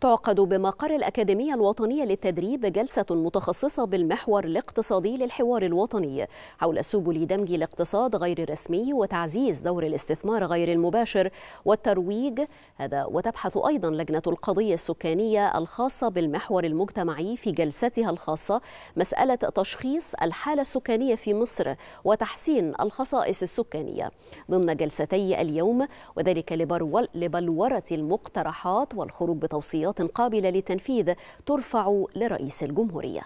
تعقد بمقر الأكاديمية الوطنية للتدريب جلسة متخصصة بالمحور الاقتصادي للحوار الوطني حول سبل دمج الاقتصاد غير الرسمي وتعزيز دور الاستثمار غير المباشر والترويج هذا وتبحث أيضا لجنة القضية السكانية الخاصة بالمحور المجتمعي في جلستها الخاصة مسألة تشخيص الحالة السكانية في مصر وتحسين الخصائص السكانية ضمن جلستي اليوم وذلك لبلورة المقترحات والخروج بتوصيات احتياط قابلة للتنفيذ ترفع لرئيس الجمهورية